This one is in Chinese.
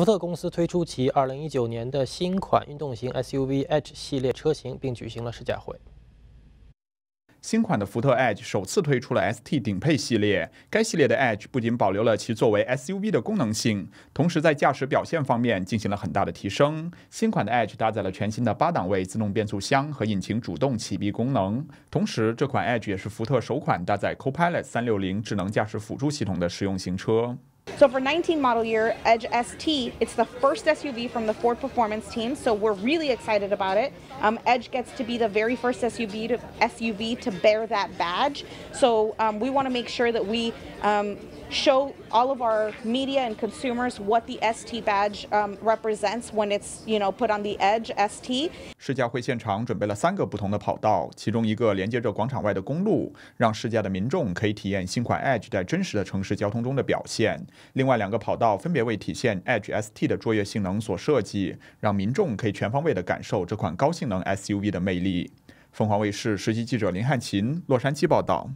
福特公司推出其2019年的新款运动型 SUV Edge 系列车型，并举行了试驾会。新款的福特 Edge 首次推出了 ST 顶配系列，该系列的 Edge 不仅保留了其作为 SUV 的功能性，同时在驾驶表现方面进行了很大的提升。新款的 Edge 搭载了全新的八档位自动变速箱和引擎主动启闭功能，同时这款 Edge 也是福特首款搭载 Co-Pilot 360智能驾驶辅助系统的实用型车。So for 19 model year, Edge ST, it's the first SUV from the Ford Performance team, so we're really excited about it. Um, Edge gets to be the very first SUV to, SUV to bear that badge, so um, we want to make sure that we um, show all of our media and consumers what the ST badge um, represents when it's you know put on the Edge ST。试驾会现场准备了三个不同的跑道，其中一个连接着广场外的公路，让试驾的民众可以体验新款 Edge 在真实的城市交通中的表现。另外两个跑道分别为体现 Edge ST 的卓越性能所设计，让民众可以全方位的感受这款高性能 SUV 的魅力。凤凰卫视实习记者林汉琴，洛杉矶报道。